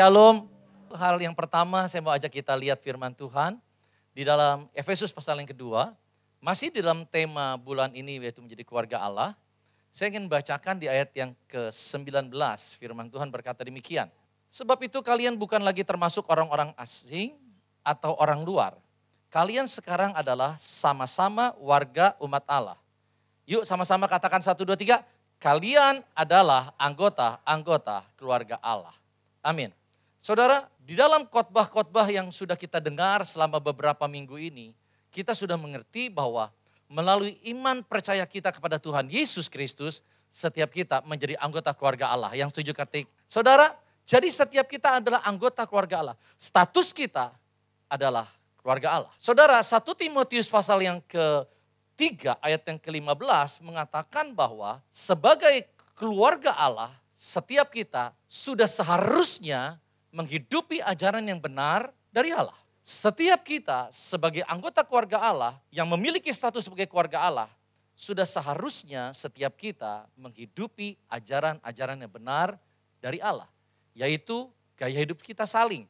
Shalom. Hal yang pertama saya mau ajak kita lihat firman Tuhan di dalam Efesus pasal yang kedua. Masih di dalam tema bulan ini yaitu menjadi keluarga Allah. Saya ingin bacakan di ayat yang ke-19 firman Tuhan berkata demikian. Sebab itu kalian bukan lagi termasuk orang-orang asing atau orang luar. Kalian sekarang adalah sama-sama warga umat Allah. Yuk sama-sama katakan satu dua tiga. Kalian adalah anggota-anggota keluarga Allah. Amin. Saudara, di dalam khotbah-khotbah yang sudah kita dengar selama beberapa minggu ini, kita sudah mengerti bahwa melalui iman percaya kita kepada Tuhan Yesus Kristus, setiap kita menjadi anggota keluarga Allah. Yang setuju ketik. Saudara, jadi setiap kita adalah anggota keluarga Allah. Status kita adalah keluarga Allah. Saudara, satu Timotius pasal yang ke-3 ayat yang ke-15 mengatakan bahwa sebagai keluarga Allah, setiap kita sudah seharusnya menghidupi ajaran yang benar dari Allah. Setiap kita sebagai anggota keluarga Allah yang memiliki status sebagai keluarga Allah, sudah seharusnya setiap kita menghidupi ajaran-ajaran yang benar dari Allah, yaitu gaya hidup kita saling.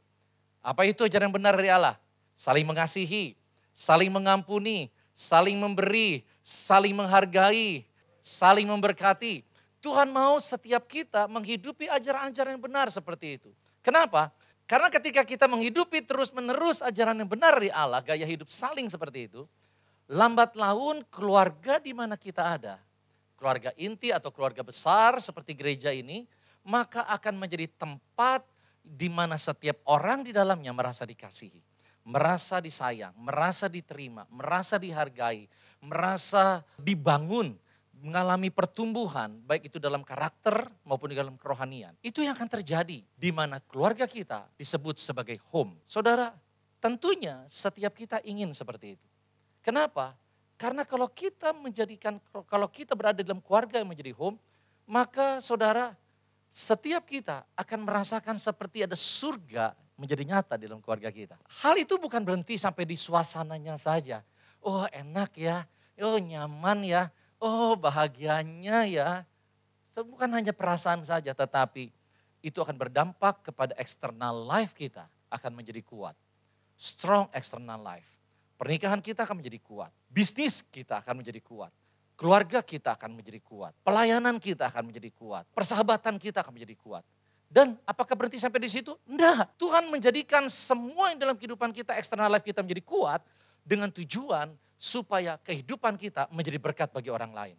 Apa itu ajaran yang benar dari Allah? Saling mengasihi, saling mengampuni, saling memberi, saling menghargai, saling memberkati. Tuhan mau setiap kita menghidupi ajaran-ajaran yang benar seperti itu. Kenapa? Karena ketika kita menghidupi terus-menerus ajaran yang benar dari Allah, gaya hidup saling seperti itu, lambat laun keluarga di mana kita ada, keluarga inti atau keluarga besar seperti gereja ini, maka akan menjadi tempat di mana setiap orang di dalamnya merasa dikasihi, merasa disayang, merasa diterima, merasa dihargai, merasa dibangun mengalami pertumbuhan, baik itu dalam karakter maupun di dalam kerohanian, itu yang akan terjadi di mana keluarga kita disebut sebagai home. Saudara, tentunya setiap kita ingin seperti itu. Kenapa? Karena kalau kita menjadikan, kalau kita berada dalam keluarga yang menjadi home, maka saudara, setiap kita akan merasakan seperti ada surga menjadi nyata di dalam keluarga kita. Hal itu bukan berhenti sampai di suasananya saja. Oh enak ya, oh nyaman ya, Oh bahagianya ya, bukan hanya perasaan saja tetapi itu akan berdampak kepada external life kita akan menjadi kuat. Strong external life. Pernikahan kita akan menjadi kuat. Bisnis kita akan menjadi kuat. Keluarga kita akan menjadi kuat. Pelayanan kita akan menjadi kuat. Persahabatan kita akan menjadi kuat. Dan apakah berhenti sampai di situ? Enggak. Tuhan menjadikan semua yang dalam kehidupan kita, external life kita menjadi kuat dengan tujuan supaya kehidupan kita menjadi berkat bagi orang lain.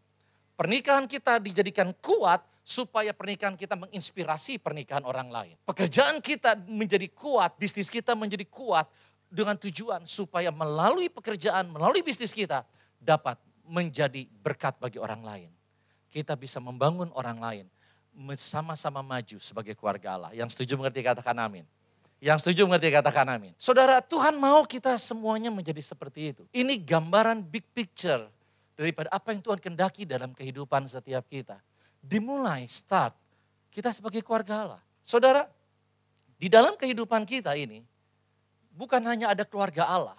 Pernikahan kita dijadikan kuat supaya pernikahan kita menginspirasi pernikahan orang lain. Pekerjaan kita menjadi kuat, bisnis kita menjadi kuat dengan tujuan supaya melalui pekerjaan, melalui bisnis kita dapat menjadi berkat bagi orang lain. Kita bisa membangun orang lain, sama-sama maju sebagai keluarga Allah. Yang setuju mengerti katakan amin. Yang setuju mengerti katakan amin. Saudara, Tuhan mau kita semuanya menjadi seperti itu. Ini gambaran big picture daripada apa yang Tuhan kendaki dalam kehidupan setiap kita. Dimulai, start, kita sebagai keluarga Allah. Saudara, di dalam kehidupan kita ini, bukan hanya ada keluarga Allah.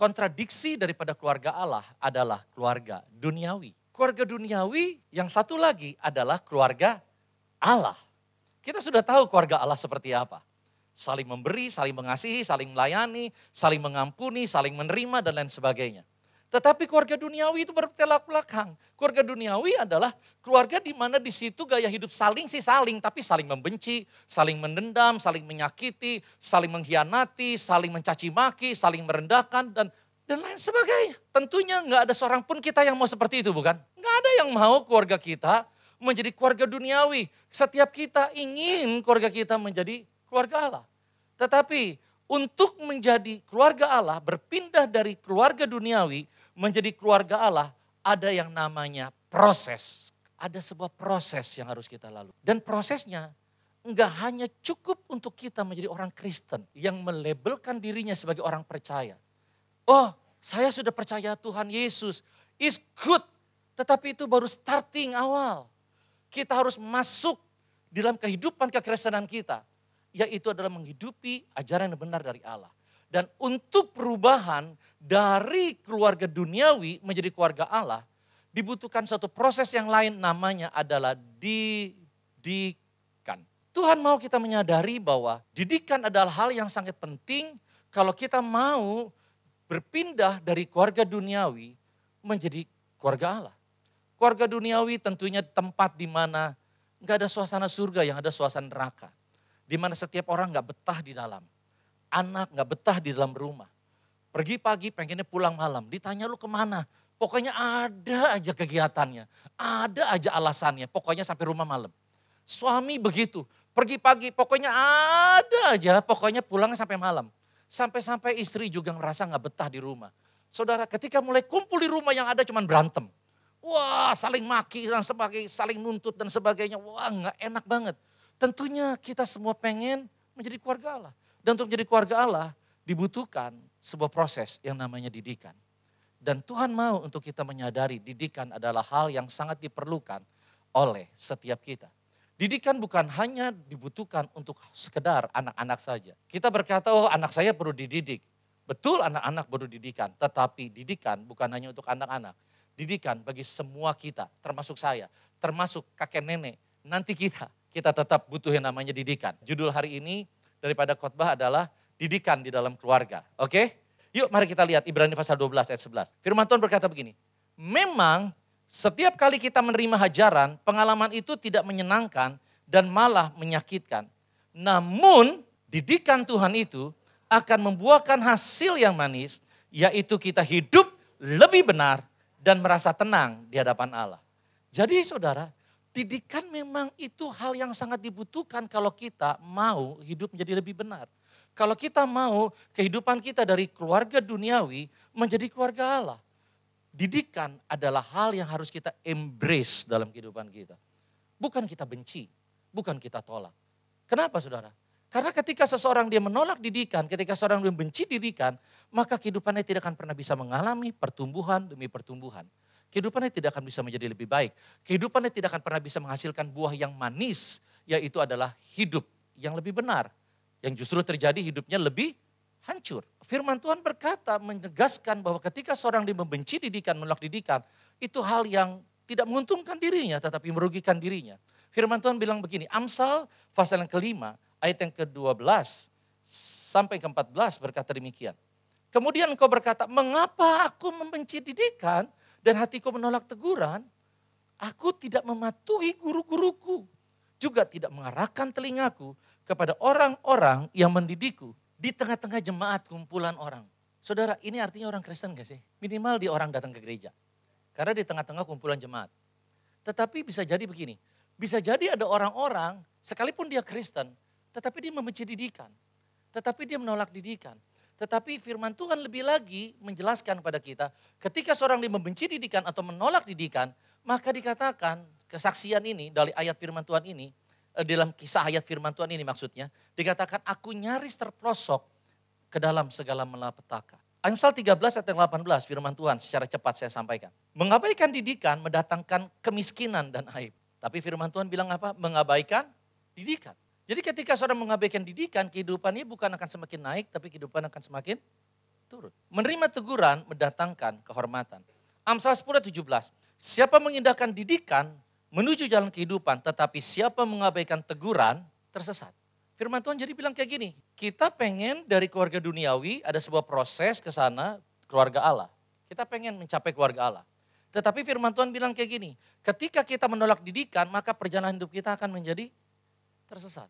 Kontradiksi daripada keluarga Allah adalah keluarga duniawi. Keluarga duniawi yang satu lagi adalah keluarga Allah. Kita sudah tahu keluarga Allah seperti apa Saling memberi, saling mengasihi, saling melayani, saling mengampuni, saling menerima, dan lain sebagainya. Tetapi keluarga duniawi itu bertelak belakang. Keluarga duniawi adalah keluarga di mana di situ gaya hidup saling sih saling, tapi saling membenci, saling mendendam, saling menyakiti, saling mengkhianati, saling mencaci maki, saling merendahkan dan dan lain sebagainya. Tentunya nggak ada seorang pun kita yang mau seperti itu, bukan? Nggak ada yang mau keluarga kita menjadi keluarga duniawi. Setiap kita ingin keluarga kita menjadi keluarga Allah. Tetapi untuk menjadi keluarga Allah, berpindah dari keluarga duniawi menjadi keluarga Allah, ada yang namanya proses. Ada sebuah proses yang harus kita lalui. Dan prosesnya enggak hanya cukup untuk kita menjadi orang Kristen yang melabelkan dirinya sebagai orang percaya. Oh, saya sudah percaya Tuhan Yesus is good. Tetapi itu baru starting awal. Kita harus masuk dalam kehidupan kekristenan kita yaitu adalah menghidupi ajaran yang benar dari Allah. Dan untuk perubahan dari keluarga duniawi menjadi keluarga Allah, dibutuhkan satu proses yang lain namanya adalah didikan. Tuhan mau kita menyadari bahwa didikan adalah hal yang sangat penting kalau kita mau berpindah dari keluarga duniawi menjadi keluarga Allah. Keluarga duniawi tentunya tempat di mana nggak ada suasana surga yang ada suasana neraka di mana setiap orang nggak betah di dalam. Anak nggak betah di dalam rumah. Pergi pagi pengennya pulang malam. Ditanya lu kemana? Pokoknya ada aja kegiatannya. Ada aja alasannya. Pokoknya sampai rumah malam. Suami begitu. Pergi pagi pokoknya ada aja. Pokoknya pulang sampai malam. Sampai-sampai istri juga ngerasa nggak betah di rumah. Saudara ketika mulai kumpul di rumah yang ada cuman berantem. Wah saling maki dan sebagainya, saling nuntut dan sebagainya. Wah nggak enak banget. Tentunya kita semua pengen menjadi keluarga Allah. Dan untuk menjadi keluarga Allah dibutuhkan sebuah proses yang namanya didikan. Dan Tuhan mau untuk kita menyadari didikan adalah hal yang sangat diperlukan oleh setiap kita. Didikan bukan hanya dibutuhkan untuk sekedar anak-anak saja. Kita berkata, oh anak saya perlu dididik. Betul anak-anak perlu didikan, tetapi didikan bukan hanya untuk anak-anak. Didikan bagi semua kita, termasuk saya, termasuk kakek nenek, nanti kita kita tetap butuh yang namanya didikan. Judul hari ini daripada khotbah adalah didikan di dalam keluarga. Oke? Yuk mari kita lihat Ibrani pasal 12 ayat 11. Firman Tuhan berkata begini, memang setiap kali kita menerima hajaran, pengalaman itu tidak menyenangkan dan malah menyakitkan. Namun didikan Tuhan itu akan membuahkan hasil yang manis, yaitu kita hidup lebih benar dan merasa tenang di hadapan Allah. Jadi saudara, Didikan memang itu hal yang sangat dibutuhkan kalau kita mau hidup menjadi lebih benar. Kalau kita mau kehidupan kita dari keluarga duniawi menjadi keluarga Allah. Didikan adalah hal yang harus kita embrace dalam kehidupan kita. Bukan kita benci, bukan kita tolak. Kenapa saudara? Karena ketika seseorang dia menolak didikan, ketika seseorang seorang benci didikan, maka kehidupannya tidak akan pernah bisa mengalami pertumbuhan demi pertumbuhan kehidupannya tidak akan bisa menjadi lebih baik. Kehidupannya tidak akan pernah bisa menghasilkan buah yang manis, yaitu adalah hidup yang lebih benar. Yang justru terjadi hidupnya lebih hancur. Firman Tuhan berkata menegaskan bahwa ketika seorang dia membenci didikan, menolak didikan, itu hal yang tidak menguntungkan dirinya tetapi merugikan dirinya. Firman Tuhan bilang begini, Amsal pasal yang kelima, ayat yang ke-12 sampai ke-14 berkata demikian. Kemudian engkau berkata, mengapa aku membenci didikan dan hatiku menolak teguran, aku tidak mematuhi guru-guruku, juga tidak mengarahkan telingaku kepada orang-orang yang mendidikku di tengah-tengah jemaat kumpulan orang. Saudara, ini artinya orang Kristen gak sih? Minimal di orang datang ke gereja. Karena di tengah-tengah kumpulan jemaat. Tetapi bisa jadi begini, bisa jadi ada orang-orang sekalipun dia Kristen, tetapi dia membenci didikan. Tetapi dia menolak didikan. Tetapi firman Tuhan lebih lagi menjelaskan kepada kita, ketika seorang yang membenci didikan atau menolak didikan, maka dikatakan kesaksian ini dari ayat firman Tuhan ini, eh, dalam kisah ayat firman Tuhan ini maksudnya, dikatakan aku nyaris terprosok ke dalam segala melapetaka. Amsal 13 ayat 18 firman Tuhan secara cepat saya sampaikan. Mengabaikan didikan mendatangkan kemiskinan dan aib. Tapi firman Tuhan bilang apa? Mengabaikan didikan. Jadi ketika saudara mengabaikan didikan, kehidupannya bukan akan semakin naik, tapi kehidupan akan semakin turun. Menerima teguran mendatangkan kehormatan. Amsal 10 17. Siapa mengindahkan didikan menuju jalan kehidupan, tetapi siapa mengabaikan teguran tersesat. Firman Tuhan jadi bilang kayak gini, kita pengen dari keluarga duniawi ada sebuah proses ke sana keluarga Allah. Kita pengen mencapai keluarga Allah. Tetapi firman Tuhan bilang kayak gini, ketika kita menolak didikan maka perjalanan hidup kita akan menjadi tersesat.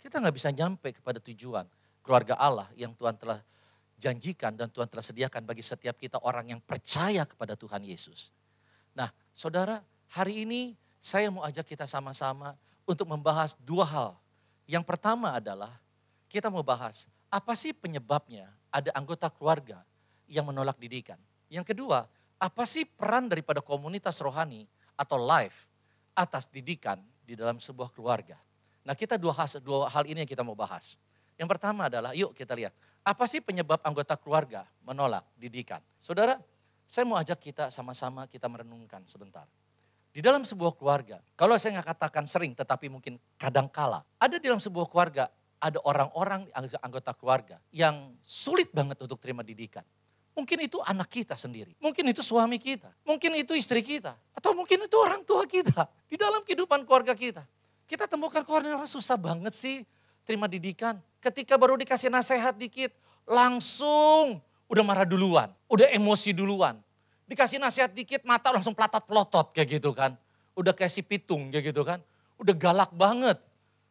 Kita nggak bisa nyampe kepada tujuan keluarga Allah yang Tuhan telah janjikan dan Tuhan telah sediakan bagi setiap kita orang yang percaya kepada Tuhan Yesus. Nah, saudara, hari ini saya mau ajak kita sama-sama untuk membahas dua hal. Yang pertama adalah kita mau bahas apa sih penyebabnya ada anggota keluarga yang menolak didikan. Yang kedua, apa sih peran daripada komunitas rohani atau life atas didikan di dalam sebuah keluarga? Nah kita dua hal, dua hal ini yang kita mau bahas. Yang pertama adalah yuk kita lihat. Apa sih penyebab anggota keluarga menolak didikan? Saudara, saya mau ajak kita sama-sama kita merenungkan sebentar. Di dalam sebuah keluarga, kalau saya nggak katakan sering tetapi mungkin kadang kala, ada di dalam sebuah keluarga ada orang-orang anggota keluarga yang sulit banget untuk terima didikan. Mungkin itu anak kita sendiri, mungkin itu suami kita, mungkin itu istri kita, atau mungkin itu orang tua kita di dalam kehidupan keluarga kita. Kita temukan kok orang susah banget sih terima didikan. Ketika baru dikasih nasihat dikit, langsung udah marah duluan, udah emosi duluan. Dikasih nasihat dikit, mata langsung pelatat-pelotot kayak gitu kan. Udah kayak si pitung kayak gitu kan. Udah galak banget.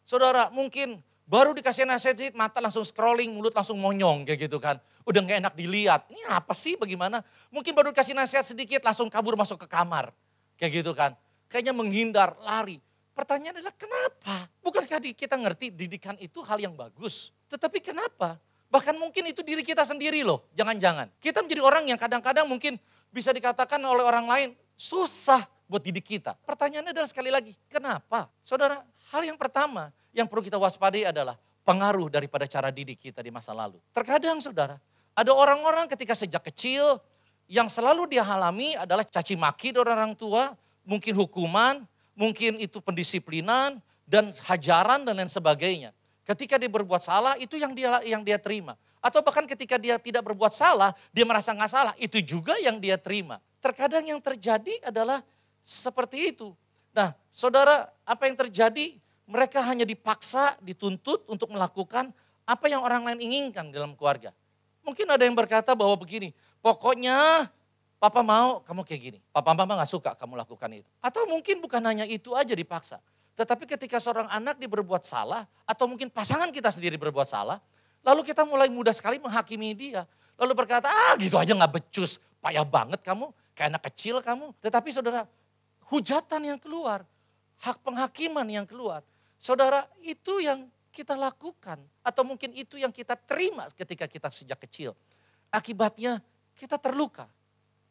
Saudara, mungkin baru dikasih nasihat dikit, mata langsung scrolling, mulut langsung monyong kayak gitu kan. Udah gak enak dilihat. Ini apa sih bagaimana? Mungkin baru dikasih nasihat sedikit, langsung kabur masuk ke kamar. Kayak gitu kan. Kayaknya menghindar, lari. Pertanyaan adalah kenapa? Bukankah kita ngerti didikan itu hal yang bagus? Tetapi kenapa? Bahkan mungkin itu diri kita sendiri loh, jangan-jangan. Kita menjadi orang yang kadang-kadang mungkin bisa dikatakan oleh orang lain susah buat didik kita. Pertanyaannya adalah sekali lagi, kenapa? Saudara, hal yang pertama yang perlu kita waspadai adalah pengaruh daripada cara didik kita di masa lalu. Terkadang saudara, ada orang-orang ketika sejak kecil yang selalu dia alami adalah caci maki dari orang tua, mungkin hukuman, mungkin itu pendisiplinan dan hajaran dan lain sebagainya. Ketika dia berbuat salah, itu yang dia yang dia terima. Atau bahkan ketika dia tidak berbuat salah, dia merasa nggak salah, itu juga yang dia terima. Terkadang yang terjadi adalah seperti itu. Nah, saudara, apa yang terjadi? Mereka hanya dipaksa, dituntut untuk melakukan apa yang orang lain inginkan dalam keluarga. Mungkin ada yang berkata bahwa begini, pokoknya Papa mau kamu kayak gini. Papa mama gak suka kamu lakukan itu. Atau mungkin bukan hanya itu aja dipaksa. Tetapi ketika seorang anak diberbuat salah, atau mungkin pasangan kita sendiri berbuat salah, lalu kita mulai mudah sekali menghakimi dia. Lalu berkata, ah gitu aja gak becus, payah banget kamu, kayak anak kecil kamu. Tetapi saudara, hujatan yang keluar, hak penghakiman yang keluar. Saudara, itu yang kita lakukan. Atau mungkin itu yang kita terima ketika kita sejak kecil. Akibatnya kita terluka,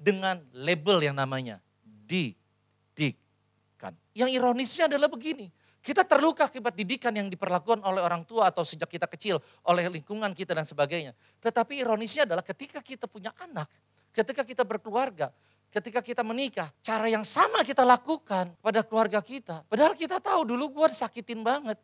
dengan label yang namanya didikan. Yang ironisnya adalah begini, kita terluka akibat didikan yang diperlakukan oleh orang tua atau sejak kita kecil, oleh lingkungan kita dan sebagainya. Tetapi ironisnya adalah ketika kita punya anak, ketika kita berkeluarga, ketika kita menikah, cara yang sama kita lakukan pada keluarga kita. Padahal kita tahu dulu gue sakitin banget.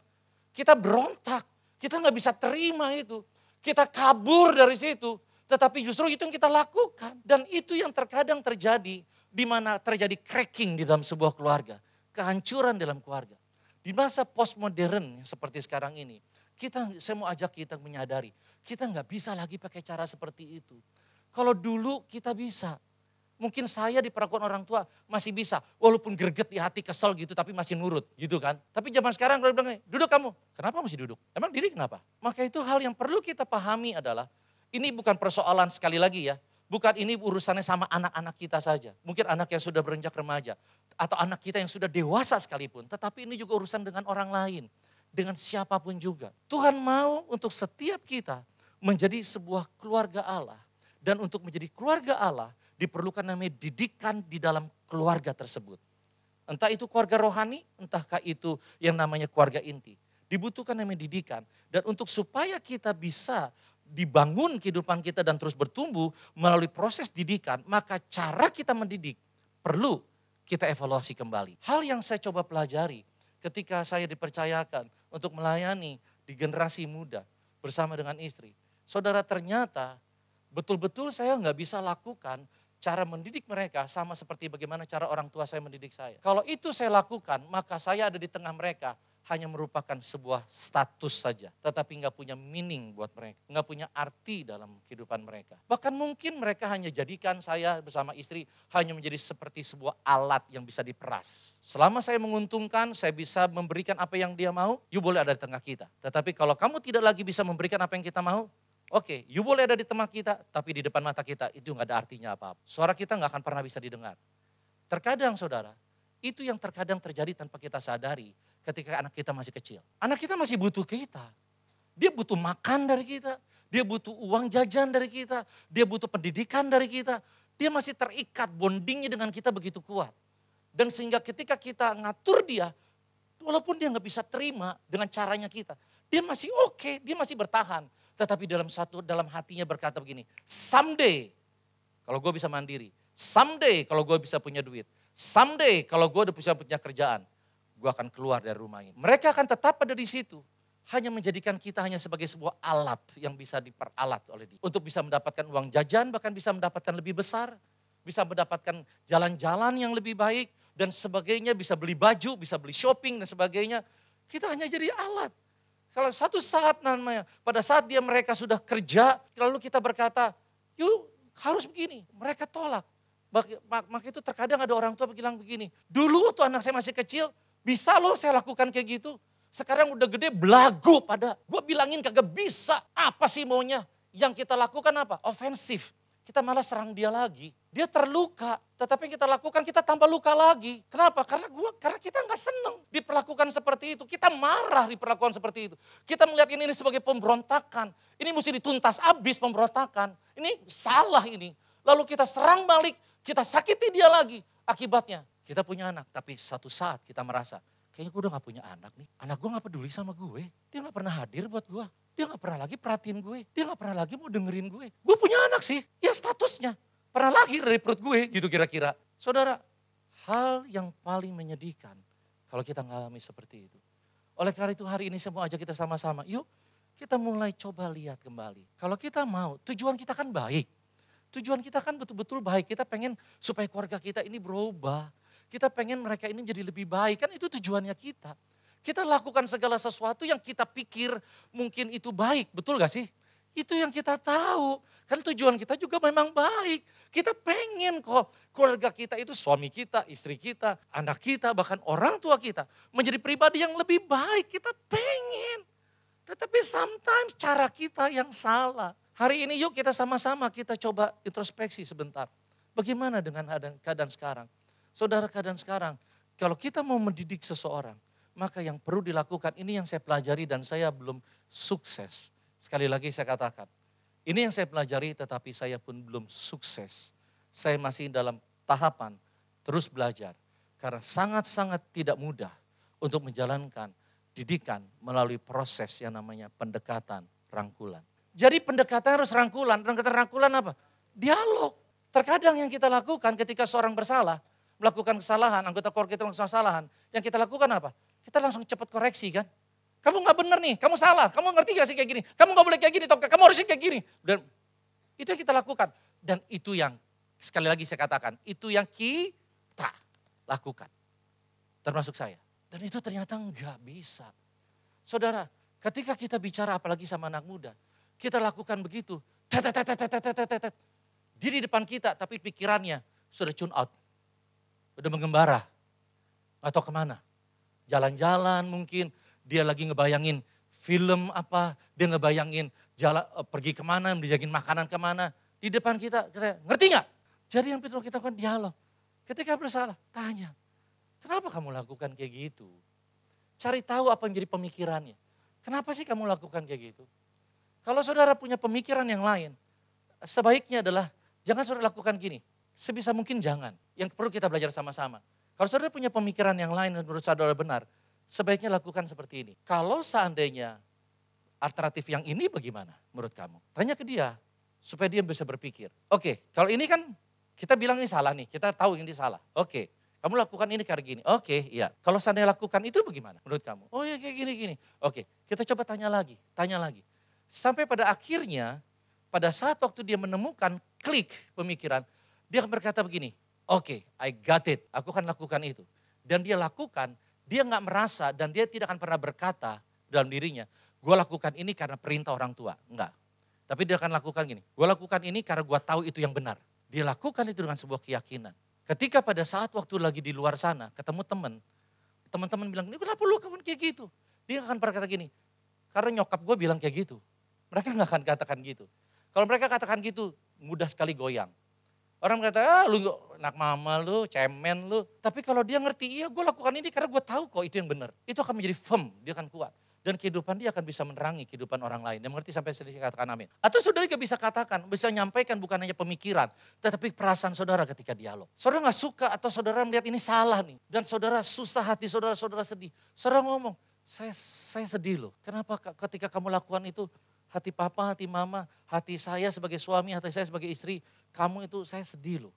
Kita berontak, kita nggak bisa terima itu. Kita kabur dari situ. Tetapi justru itu yang kita lakukan dan itu yang terkadang terjadi di mana terjadi cracking di dalam sebuah keluarga, kehancuran dalam keluarga. Di masa postmodern seperti sekarang ini, kita saya mau ajak kita menyadari, kita nggak bisa lagi pakai cara seperti itu. Kalau dulu kita bisa, mungkin saya di diperlakukan orang tua masih bisa. Walaupun greget di hati kesel gitu tapi masih nurut gitu kan. Tapi zaman sekarang kalau bilang duduk kamu. Kenapa mesti duduk? Emang diri kenapa? Maka itu hal yang perlu kita pahami adalah ini bukan persoalan sekali lagi ya. Bukan ini urusannya sama anak-anak kita saja. Mungkin anak yang sudah beranjak remaja. Atau anak kita yang sudah dewasa sekalipun. Tetapi ini juga urusan dengan orang lain. Dengan siapapun juga. Tuhan mau untuk setiap kita menjadi sebuah keluarga Allah. Dan untuk menjadi keluarga Allah diperlukan namanya didikan di dalam keluarga tersebut. Entah itu keluarga rohani, entahkah itu yang namanya keluarga inti. Dibutuhkan namanya didikan. Dan untuk supaya kita bisa dibangun kehidupan kita dan terus bertumbuh melalui proses didikan, maka cara kita mendidik perlu kita evaluasi kembali. Hal yang saya coba pelajari ketika saya dipercayakan untuk melayani di generasi muda bersama dengan istri. Saudara ternyata betul-betul saya nggak bisa lakukan cara mendidik mereka sama seperti bagaimana cara orang tua saya mendidik saya. Kalau itu saya lakukan, maka saya ada di tengah mereka hanya merupakan sebuah status saja, tetapi nggak punya meaning buat mereka, nggak punya arti dalam kehidupan mereka. Bahkan mungkin mereka hanya jadikan saya bersama istri hanya menjadi seperti sebuah alat yang bisa diperas. Selama saya menguntungkan, saya bisa memberikan apa yang dia mau, you boleh ada di tengah kita. Tetapi kalau kamu tidak lagi bisa memberikan apa yang kita mau, Oke, okay, you boleh ada di tengah kita, tapi di depan mata kita itu nggak ada artinya apa-apa. Suara kita nggak akan pernah bisa didengar. Terkadang saudara, itu yang terkadang terjadi tanpa kita sadari ketika anak kita masih kecil. Anak kita masih butuh kita. Dia butuh makan dari kita. Dia butuh uang jajan dari kita. Dia butuh pendidikan dari kita. Dia masih terikat bondingnya dengan kita begitu kuat. Dan sehingga ketika kita ngatur dia, walaupun dia nggak bisa terima dengan caranya kita, dia masih oke, okay, dia masih bertahan. Tetapi dalam satu, dalam hatinya berkata begini, someday kalau gue bisa mandiri, someday kalau gue bisa punya duit, someday kalau gue udah bisa punya kerjaan, gue akan keluar dari rumah ini. Mereka akan tetap pada di situ. Hanya menjadikan kita hanya sebagai sebuah alat yang bisa diperalat oleh dia. Untuk bisa mendapatkan uang jajan, bahkan bisa mendapatkan lebih besar. Bisa mendapatkan jalan-jalan yang lebih baik. Dan sebagainya, bisa beli baju, bisa beli shopping dan sebagainya. Kita hanya jadi alat. Salah satu saat namanya, pada saat dia mereka sudah kerja, lalu kita berkata, yuk harus begini. Mereka tolak. Maka itu terkadang ada orang tua bilang begini, dulu waktu anak saya masih kecil, bisa loh saya lakukan kayak gitu. Sekarang udah gede belagu pada. Gue bilangin kagak bisa. Apa sih maunya? Yang kita lakukan apa? Ofensif. Kita malah serang dia lagi. Dia terluka. Tetapi yang kita lakukan kita tambah luka lagi. Kenapa? Karena gua, karena kita nggak seneng diperlakukan seperti itu. Kita marah diperlakukan seperti itu. Kita melihat ini, ini sebagai pemberontakan. Ini mesti dituntas abis pemberontakan. Ini salah ini. Lalu kita serang balik, kita sakiti dia lagi. Akibatnya kita punya anak, tapi satu saat kita merasa, kayaknya gue udah gak punya anak nih. Anak gue gak peduli sama gue. Dia gak pernah hadir buat gue. Dia gak pernah lagi perhatiin gue. Dia gak pernah lagi mau dengerin gue. Gue punya anak sih. Ya statusnya. Pernah lahir dari perut gue gitu kira-kira. Saudara, hal yang paling menyedihkan kalau kita ngalami seperti itu. Oleh karena itu hari ini saya mau ajak kita sama-sama. Yuk kita mulai coba lihat kembali. Kalau kita mau, tujuan kita kan baik. Tujuan kita kan betul-betul baik. Kita pengen supaya keluarga kita ini berubah kita pengen mereka ini jadi lebih baik, kan itu tujuannya kita. Kita lakukan segala sesuatu yang kita pikir mungkin itu baik, betul gak sih? Itu yang kita tahu. Kan tujuan kita juga memang baik. Kita pengen kok keluarga kita itu suami kita, istri kita, anak kita, bahkan orang tua kita. Menjadi pribadi yang lebih baik, kita pengen. Tetapi sometimes cara kita yang salah. Hari ini yuk kita sama-sama kita coba introspeksi sebentar. Bagaimana dengan keadaan sekarang? Saudara keadaan sekarang, kalau kita mau mendidik seseorang, maka yang perlu dilakukan, ini yang saya pelajari dan saya belum sukses. Sekali lagi saya katakan, ini yang saya pelajari tetapi saya pun belum sukses. Saya masih dalam tahapan terus belajar. Karena sangat-sangat tidak mudah untuk menjalankan didikan melalui proses yang namanya pendekatan rangkulan. Jadi pendekatan harus rangkulan. Pendekatan rangkulan apa? Dialog. Terkadang yang kita lakukan ketika seorang bersalah, melakukan kesalahan, anggota keluarga kita melakukan kesalahan, yang kita lakukan apa? Kita langsung cepat koreksi kan? Kamu nggak bener nih, kamu salah, kamu ngerti gak sih kayak gini? Kamu nggak boleh kayak gini, toh kamu harusnya kayak gini. Dan itu yang kita lakukan. Dan itu yang, sekali lagi saya katakan, itu yang kita lakukan. Termasuk saya. Dan itu ternyata nggak bisa. Saudara, ketika kita bicara apalagi sama anak muda, kita lakukan begitu. Dia di depan kita, tapi pikirannya sudah tune out udah mengembara atau kemana. Jalan-jalan mungkin, dia lagi ngebayangin film apa, dia ngebayangin jalan eh, pergi kemana, menjajakin makanan kemana. Di depan kita, kita ngerti nggak? Jadi yang Petrus kita kan dialog. Ketika bersalah, tanya. Kenapa kamu lakukan kayak gitu? Cari tahu apa yang jadi pemikirannya. Kenapa sih kamu lakukan kayak gitu? Kalau saudara punya pemikiran yang lain, sebaiknya adalah jangan saudara lakukan gini sebisa mungkin jangan. Yang perlu kita belajar sama-sama. Kalau saudara punya pemikiran yang lain dan menurut saudara benar, sebaiknya lakukan seperti ini. Kalau seandainya alternatif yang ini bagaimana menurut kamu? Tanya ke dia, supaya dia bisa berpikir. Oke, kalau ini kan kita bilang ini salah nih, kita tahu ini salah. Oke, kamu lakukan ini kayak gini. Oke, iya. Kalau seandainya lakukan itu bagaimana menurut kamu? Oh ya kayak gini-gini. Oke, kita coba tanya lagi, tanya lagi. Sampai pada akhirnya, pada saat waktu dia menemukan klik pemikiran, dia akan berkata begini, oke, okay, I got it, aku akan lakukan itu. Dan dia lakukan, dia nggak merasa dan dia tidak akan pernah berkata dalam dirinya, gue lakukan ini karena perintah orang tua. Enggak. Tapi dia akan lakukan gini, gue lakukan ini karena gue tahu itu yang benar. Dia lakukan itu dengan sebuah keyakinan. Ketika pada saat waktu lagi di luar sana, ketemu temen, teman-teman bilang, ini kenapa lu kawan kayak gitu? Dia akan berkata gini, karena nyokap gue bilang kayak gitu. Mereka nggak akan katakan gitu. Kalau mereka katakan gitu, mudah sekali goyang. Orang kata, ah lu nak mama lu, cemen lu. Tapi kalau dia ngerti, iya gue lakukan ini karena gue tahu kok itu yang benar. Itu akan menjadi firm, dia akan kuat. Dan kehidupan dia akan bisa menerangi kehidupan orang lain. dia mengerti sampai sedikit katakan amin. Atau saudara juga bisa katakan, bisa nyampaikan bukan hanya pemikiran. Tetapi perasaan saudara ketika dialog. Saudara gak suka atau saudara melihat ini salah nih. Dan saudara susah hati, saudara-saudara sedih. Saudara ngomong, saya, saya sedih loh. Kenapa ketika kamu lakukan itu, hati papa, hati mama, hati saya sebagai suami, hati saya sebagai istri kamu itu saya sedih loh.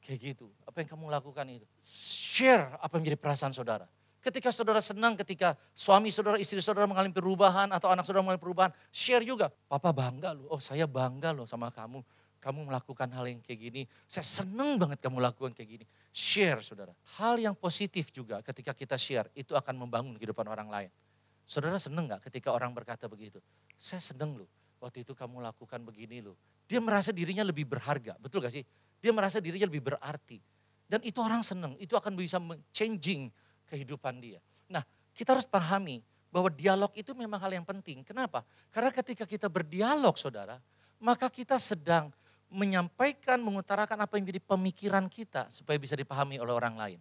Kayak gitu, apa yang kamu lakukan itu. Share apa yang menjadi perasaan saudara. Ketika saudara senang, ketika suami saudara, istri saudara mengalami perubahan atau anak saudara mengalami perubahan, share juga. Papa bangga loh, oh saya bangga loh sama kamu. Kamu melakukan hal yang kayak gini, saya senang banget kamu lakukan kayak gini. Share saudara. Hal yang positif juga ketika kita share, itu akan membangun kehidupan orang lain. Saudara seneng gak ketika orang berkata begitu? Saya seneng loh, waktu itu kamu lakukan begini loh. Dia merasa dirinya lebih berharga, betul gak sih? Dia merasa dirinya lebih berarti. Dan itu orang senang, itu akan bisa changing kehidupan dia. Nah kita harus pahami bahwa dialog itu memang hal yang penting. Kenapa? Karena ketika kita berdialog saudara, maka kita sedang menyampaikan, mengutarakan apa yang menjadi pemikiran kita supaya bisa dipahami oleh orang lain.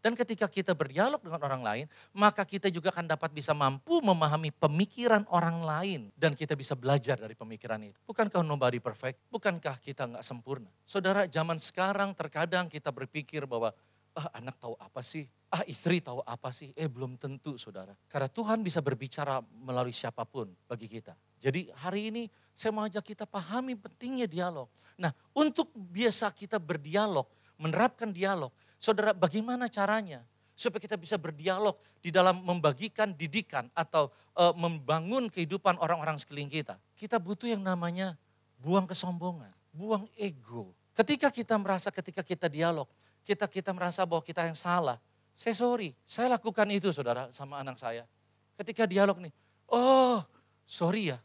Dan ketika kita berdialog dengan orang lain, maka kita juga akan dapat bisa mampu memahami pemikiran orang lain. Dan kita bisa belajar dari pemikiran itu. Bukankah nobody perfect? Bukankah kita nggak sempurna? Saudara, zaman sekarang terkadang kita berpikir bahwa, ah anak tahu apa sih? Ah istri tahu apa sih? Eh belum tentu saudara. Karena Tuhan bisa berbicara melalui siapapun bagi kita. Jadi hari ini saya mau ajak kita pahami pentingnya dialog. Nah untuk biasa kita berdialog, menerapkan dialog, Saudara, bagaimana caranya supaya kita bisa berdialog di dalam membagikan didikan atau e, membangun kehidupan orang-orang sekeliling kita? Kita butuh yang namanya buang kesombongan, buang ego. Ketika kita merasa ketika kita dialog, kita kita merasa bahwa kita yang salah. Saya sorry, saya lakukan itu saudara sama anak saya. Ketika dialog nih, oh sorry ya,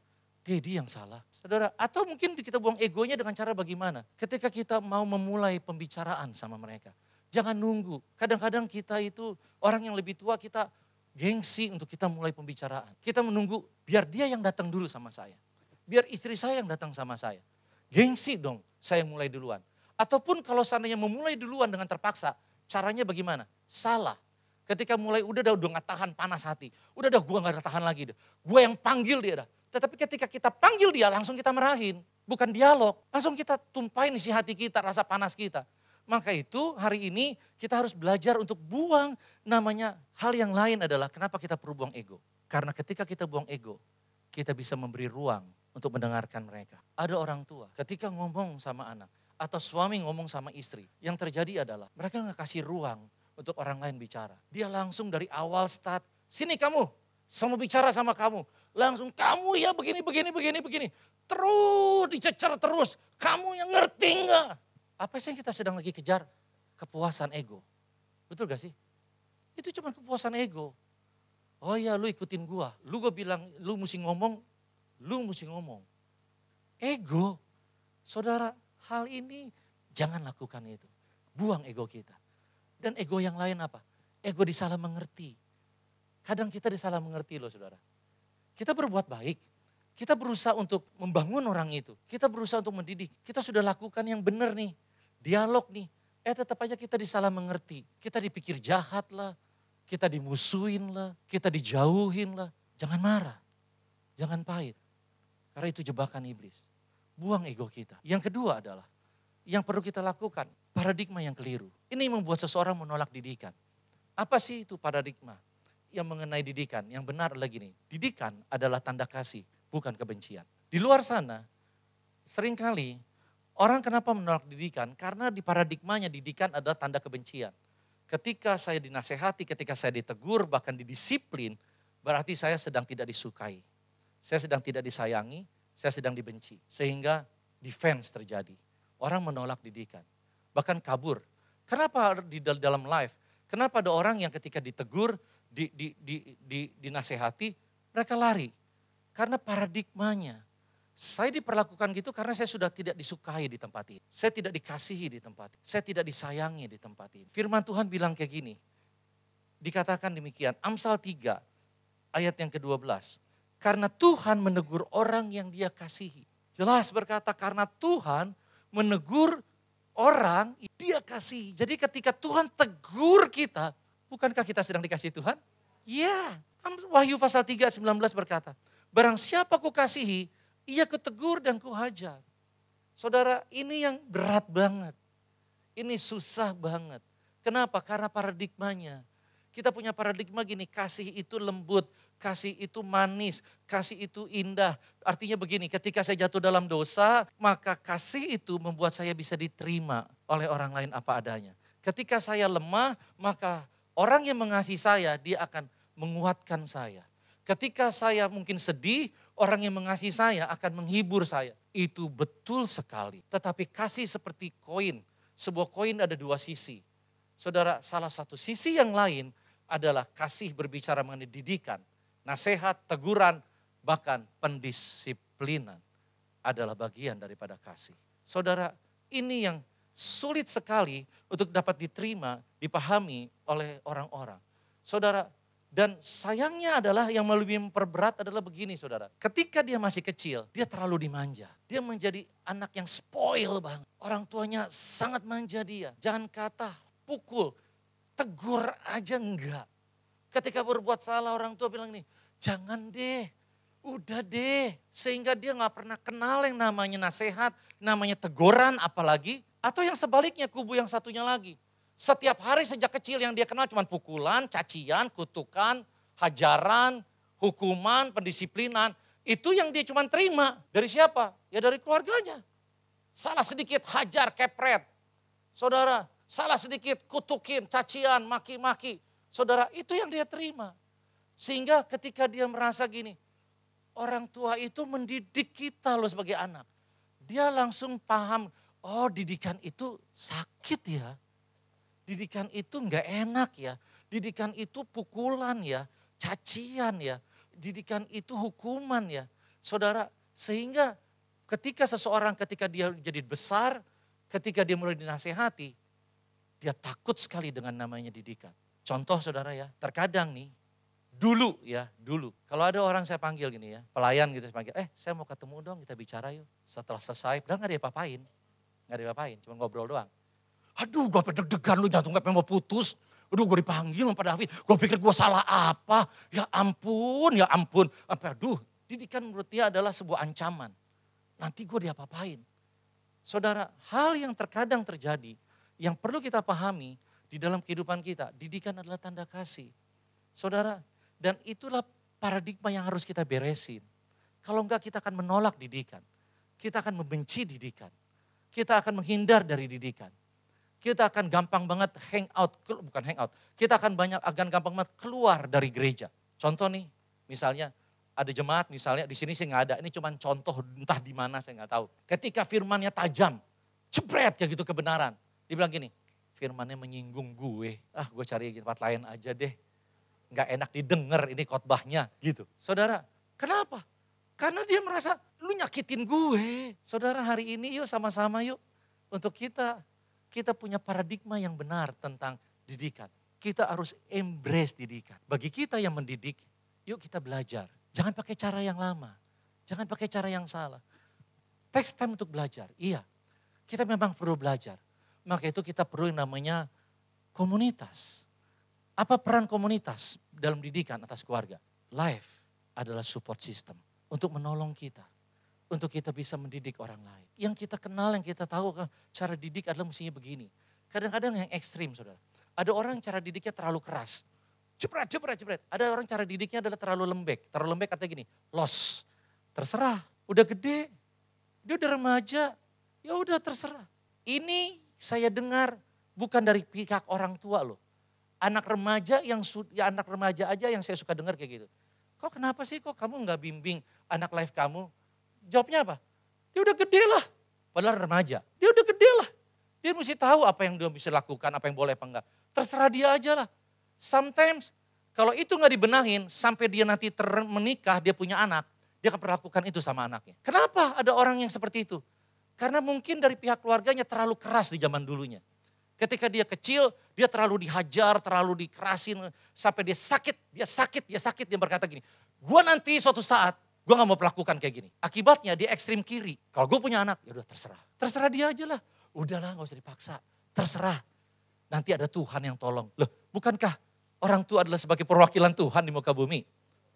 Dedi yang salah. Saudara, atau mungkin kita buang egonya dengan cara bagaimana? Ketika kita mau memulai pembicaraan sama mereka. Jangan nunggu. Kadang-kadang kita itu orang yang lebih tua kita gengsi untuk kita mulai pembicaraan. Kita menunggu biar dia yang datang dulu sama saya. Biar istri saya yang datang sama saya. Gengsi dong saya mulai duluan. Ataupun kalau seandainya memulai duluan dengan terpaksa, caranya bagaimana? Salah. Ketika mulai udah dah udah gak tahan panas hati. Udah dah gue gak tahan lagi deh. Gue yang panggil dia dah. Tetapi ketika kita panggil dia langsung kita merahin. Bukan dialog. Langsung kita tumpahin isi hati kita, rasa panas kita. Maka itu hari ini kita harus belajar untuk buang namanya hal yang lain adalah kenapa kita perlu buang ego. Karena ketika kita buang ego, kita bisa memberi ruang untuk mendengarkan mereka. Ada orang tua ketika ngomong sama anak atau suami ngomong sama istri, yang terjadi adalah mereka nggak kasih ruang untuk orang lain bicara. Dia langsung dari awal start, sini kamu, sama bicara sama kamu. Langsung kamu ya begini, begini, begini, begini. Terus dicecer terus, kamu yang ngerti nggak? Apa sih yang kita sedang lagi kejar? Kepuasan ego. Betul gak sih? Itu cuma kepuasan ego. Oh ya lu ikutin gua. Lu gua bilang lu mesti ngomong, lu mesti ngomong. Ego. Saudara, hal ini jangan lakukan itu. Buang ego kita. Dan ego yang lain apa? Ego disalah mengerti. Kadang kita disalah mengerti loh saudara. Kita berbuat baik, kita berusaha untuk membangun orang itu. Kita berusaha untuk mendidik. Kita sudah lakukan yang benar nih dialog nih. Eh tetap aja kita disalah mengerti. Kita dipikir jahat lah. Kita dimusuhin lah. Kita dijauhin lah. Jangan marah. Jangan pahit. Karena itu jebakan iblis. Buang ego kita. Yang kedua adalah yang perlu kita lakukan. Paradigma yang keliru. Ini membuat seseorang menolak didikan. Apa sih itu paradigma yang mengenai didikan? Yang benar lagi nih? Didikan adalah tanda kasih, bukan kebencian. Di luar sana, seringkali Orang kenapa menolak didikan? Karena di paradigmanya didikan adalah tanda kebencian. Ketika saya dinasehati, ketika saya ditegur, bahkan didisiplin, berarti saya sedang tidak disukai. Saya sedang tidak disayangi, saya sedang dibenci. Sehingga defense terjadi. Orang menolak didikan, bahkan kabur. Kenapa di dalam life? Kenapa ada orang yang ketika ditegur, di, di, di, di, dinasehati, mereka lari? Karena paradigmanya, saya diperlakukan gitu karena saya sudah tidak disukai di tempat ini. Saya tidak dikasihi di tempat ini. Saya tidak disayangi di tempat ini. Firman Tuhan bilang kayak gini. Dikatakan demikian. Amsal 3 ayat yang ke-12. Karena Tuhan menegur orang yang dia kasihi. Jelas berkata karena Tuhan menegur orang yang dia kasihi. Jadi ketika Tuhan tegur kita, bukankah kita sedang dikasihi Tuhan? Ya, Wahyu pasal 3 19 berkata, Barang siapa ku kasihi, ia ketegur dan kuhajar. Saudara, ini yang berat banget. Ini susah banget. Kenapa? Karena paradigmanya. Kita punya paradigma gini, kasih itu lembut, kasih itu manis, kasih itu indah. Artinya begini, ketika saya jatuh dalam dosa, maka kasih itu membuat saya bisa diterima oleh orang lain apa adanya. Ketika saya lemah, maka orang yang mengasihi saya, dia akan menguatkan saya. Ketika saya mungkin sedih, Orang yang mengasihi saya akan menghibur saya. Itu betul sekali. Tetapi kasih seperti koin. Sebuah koin ada dua sisi. Saudara, salah satu sisi yang lain adalah kasih berbicara mengenai didikan, nasihat, teguran, bahkan pendisiplinan adalah bagian daripada kasih. Saudara, ini yang sulit sekali untuk dapat diterima, dipahami oleh orang-orang. Saudara, dan sayangnya adalah yang lebih memperberat adalah begini saudara. Ketika dia masih kecil, dia terlalu dimanja. Dia menjadi anak yang spoil banget. Orang tuanya sangat manja dia. Jangan kata pukul, tegur aja enggak. Ketika berbuat salah orang tua bilang nih, jangan deh, udah deh. Sehingga dia gak pernah kenal yang namanya nasihat, namanya teguran apalagi. Atau yang sebaliknya kubu yang satunya lagi setiap hari sejak kecil yang dia kenal cuma pukulan, cacian, kutukan, hajaran, hukuman, pendisiplinan. Itu yang dia cuma terima. Dari siapa? Ya dari keluarganya. Salah sedikit hajar, kepret. Saudara, salah sedikit kutukin, cacian, maki-maki. Saudara, itu yang dia terima. Sehingga ketika dia merasa gini, orang tua itu mendidik kita loh sebagai anak. Dia langsung paham, oh didikan itu sakit ya. Didikan itu nggak enak ya. Didikan itu pukulan ya, cacian ya. Didikan itu hukuman ya. Saudara, sehingga ketika seseorang ketika dia jadi besar, ketika dia mulai dinasehati, dia takut sekali dengan namanya didikan. Contoh saudara ya, terkadang nih, dulu ya, dulu. Kalau ada orang saya panggil gini ya, pelayan gitu saya panggil, eh saya mau ketemu dong kita bicara yuk. Setelah selesai, padahal gak ada yang papain, gak ada yang papain, cuma ngobrol doang. Aduh gue deg-degan lu jantung gue mau putus. Aduh gue dipanggil sama David. Gue pikir gue salah apa. Ya ampun, ya ampun. Sampai aduh didikan menurut dia adalah sebuah ancaman. Nanti gue diapa-apain. Saudara, hal yang terkadang terjadi, yang perlu kita pahami di dalam kehidupan kita, didikan adalah tanda kasih. Saudara, dan itulah paradigma yang harus kita beresin. Kalau enggak kita akan menolak didikan. Kita akan membenci didikan. Kita akan menghindar dari didikan kita akan gampang banget hang out, bukan hang out, kita akan banyak akan gampang banget keluar dari gereja. Contoh nih, misalnya ada jemaat misalnya di sini saya nggak ada, ini cuma contoh entah di mana saya nggak tahu. Ketika firmannya tajam, jebret kayak gitu kebenaran. Dibilang gini, firmannya menyinggung gue, ah gue cari tempat lain aja deh. Nggak enak didengar ini khotbahnya gitu. Saudara, kenapa? Karena dia merasa lu nyakitin gue. Saudara hari ini yuk sama-sama yuk untuk kita kita punya paradigma yang benar tentang didikan. Kita harus embrace didikan. Bagi kita yang mendidik, yuk kita belajar. Jangan pakai cara yang lama. Jangan pakai cara yang salah. Text time untuk belajar, iya. Kita memang perlu belajar. Maka itu kita perlu yang namanya komunitas. Apa peran komunitas dalam didikan atas keluarga? Life adalah support system untuk menolong kita untuk kita bisa mendidik orang lain. Yang kita kenal, yang kita tahu ah, cara didik adalah mestinya begini. Kadang-kadang yang ekstrim saudara. Ada orang cara didiknya terlalu keras. Jepret, jepret, jepret. Ada orang cara didiknya adalah terlalu lembek. Terlalu lembek katanya gini, los. Terserah, udah gede. Dia udah remaja, ya udah terserah. Ini saya dengar bukan dari pihak orang tua loh. Anak remaja yang ya anak remaja aja yang saya suka dengar kayak gitu. Kok kenapa sih kok kamu nggak bimbing anak life kamu? Jawabnya apa? Dia udah gede lah. Padahal remaja. Dia udah gede lah. Dia mesti tahu apa yang dia bisa lakukan, apa yang boleh apa enggak. Terserah dia aja lah. Sometimes kalau itu nggak dibenahin sampai dia nanti menikah, dia punya anak, dia akan perlakukan itu sama anaknya. Kenapa ada orang yang seperti itu? Karena mungkin dari pihak keluarganya terlalu keras di zaman dulunya. Ketika dia kecil, dia terlalu dihajar, terlalu dikerasin, sampai dia sakit, dia sakit, dia sakit, dia berkata gini, gue nanti suatu saat Gue gak mau pelakukan kayak gini. Akibatnya dia ekstrim kiri. Kalau gue punya anak, ya udah terserah. Terserah dia aja lah. Udahlah gak usah dipaksa. Terserah. Nanti ada Tuhan yang tolong. Loh, bukankah orang tua adalah sebagai perwakilan Tuhan di muka bumi?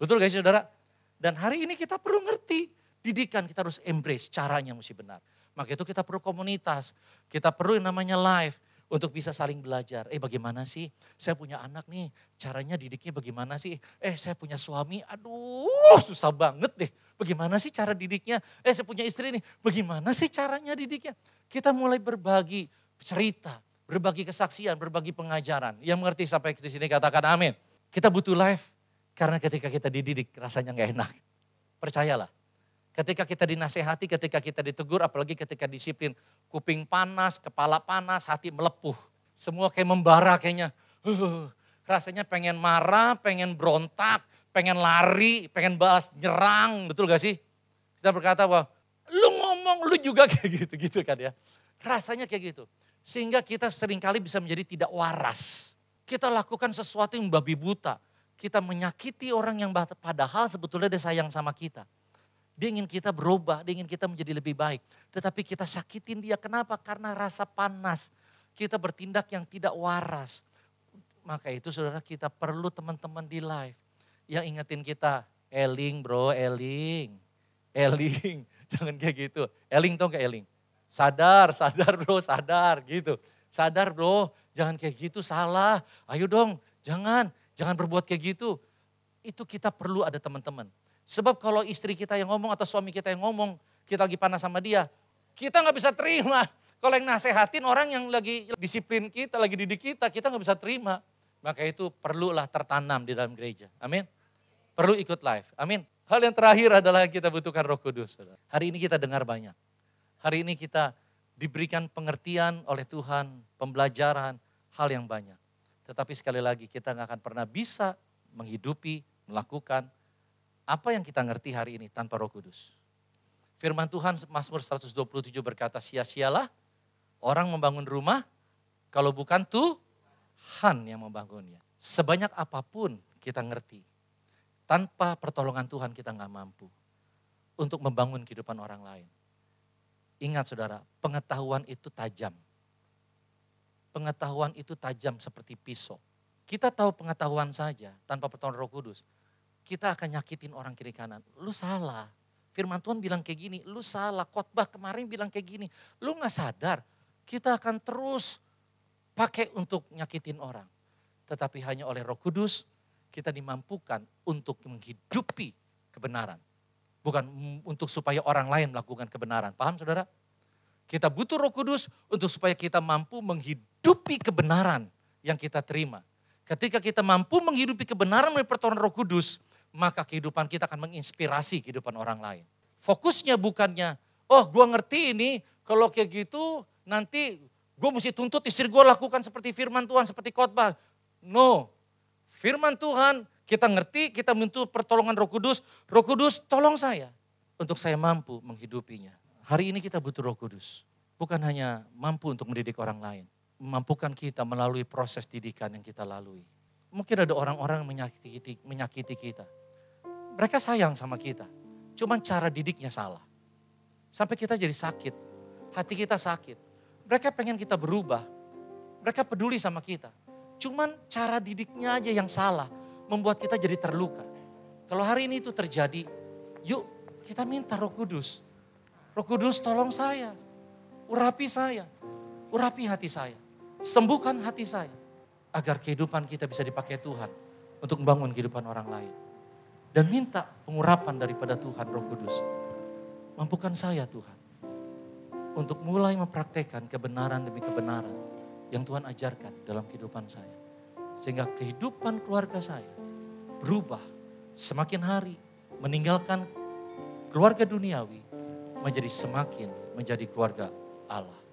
Betul guys saudara? Dan hari ini kita perlu ngerti. Didikan kita harus embrace caranya mesti benar. Maka itu kita perlu komunitas. Kita perlu yang namanya live untuk bisa saling belajar. Eh bagaimana sih? Saya punya anak nih, caranya didiknya bagaimana sih? Eh saya punya suami, aduh susah banget deh. Bagaimana sih cara didiknya? Eh saya punya istri nih, bagaimana sih caranya didiknya? Kita mulai berbagi cerita, berbagi kesaksian, berbagi pengajaran. Yang mengerti sampai di sini katakan amin. Kita butuh live karena ketika kita dididik rasanya nggak enak. Percayalah, Ketika kita dinasehati, ketika kita ditegur, apalagi ketika disiplin. Kuping panas, kepala panas, hati melepuh. Semua kayak membara kayaknya. Uh, rasanya pengen marah, pengen berontak, pengen lari, pengen balas nyerang. Betul gak sih? Kita berkata bahwa lu ngomong, lu juga kayak gitu-gitu kan ya. Rasanya kayak gitu. Sehingga kita seringkali bisa menjadi tidak waras. Kita lakukan sesuatu yang babi buta. Kita menyakiti orang yang padahal sebetulnya dia sayang sama kita dia ingin kita berubah, dia ingin kita menjadi lebih baik. Tetapi kita sakitin dia, kenapa? Karena rasa panas. Kita bertindak yang tidak waras. Maka itu saudara kita perlu teman-teman di live yang ingetin kita, Eling bro, Eling. Eling, jangan kayak gitu. Eling tau kayak Eling? Sadar, sadar bro, sadar gitu. Sadar bro, jangan kayak gitu, salah. Ayo dong, jangan, jangan berbuat kayak gitu. Itu kita perlu ada teman-teman. Sebab kalau istri kita yang ngomong atau suami kita yang ngomong, kita lagi panas sama dia, kita nggak bisa terima. Kalau yang nasehatin orang yang lagi disiplin kita, lagi didik kita, kita nggak bisa terima. Maka itu perlulah tertanam di dalam gereja. Amin. Perlu ikut live. Amin. Hal yang terakhir adalah kita butuhkan roh kudus. Hari ini kita dengar banyak. Hari ini kita diberikan pengertian oleh Tuhan, pembelajaran, hal yang banyak. Tetapi sekali lagi kita nggak akan pernah bisa menghidupi, melakukan, apa yang kita ngerti hari ini tanpa Roh Kudus? Firman Tuhan Mazmur 127 berkata, sia-sialah orang membangun rumah kalau bukan Tuhan yang membangunnya. Sebanyak apapun kita ngerti, tanpa pertolongan Tuhan kita nggak mampu untuk membangun kehidupan orang lain. Ingat saudara, pengetahuan itu tajam. Pengetahuan itu tajam seperti pisau. Kita tahu pengetahuan saja tanpa pertolongan roh kudus kita akan nyakitin orang kiri kanan. Lu salah. Firman Tuhan bilang kayak gini, lu salah. Khotbah kemarin bilang kayak gini. Lu gak sadar, kita akan terus pakai untuk nyakitin orang. Tetapi hanya oleh roh kudus, kita dimampukan untuk menghidupi kebenaran. Bukan untuk supaya orang lain melakukan kebenaran. Paham saudara? Kita butuh roh kudus untuk supaya kita mampu menghidupi kebenaran yang kita terima. Ketika kita mampu menghidupi kebenaran melalui pertolongan roh kudus, maka kehidupan kita akan menginspirasi kehidupan orang lain. Fokusnya bukannya, oh gue ngerti ini, kalau kayak gitu nanti gue mesti tuntut istri gue lakukan seperti firman Tuhan, seperti khotbah. No, firman Tuhan kita ngerti, kita minta pertolongan roh kudus, roh kudus tolong saya untuk saya mampu menghidupinya. Hari ini kita butuh roh kudus, bukan hanya mampu untuk mendidik orang lain, mampukan kita melalui proses didikan yang kita lalui. Mungkin ada orang-orang menyakiti, menyakiti kita. Mereka sayang sama kita. Cuman cara didiknya salah. Sampai kita jadi sakit. Hati kita sakit. Mereka pengen kita berubah. Mereka peduli sama kita. Cuman cara didiknya aja yang salah. Membuat kita jadi terluka. Kalau hari ini itu terjadi, yuk kita minta roh kudus. Roh kudus tolong saya. Urapi saya. Urapi hati saya. Sembuhkan hati saya. Agar kehidupan kita bisa dipakai Tuhan. Untuk membangun kehidupan orang lain dan minta pengurapan daripada Tuhan Roh Kudus. Mampukan saya Tuhan untuk mulai mempraktekkan kebenaran demi kebenaran yang Tuhan ajarkan dalam kehidupan saya. Sehingga kehidupan keluarga saya berubah semakin hari meninggalkan keluarga duniawi menjadi semakin menjadi keluarga Allah.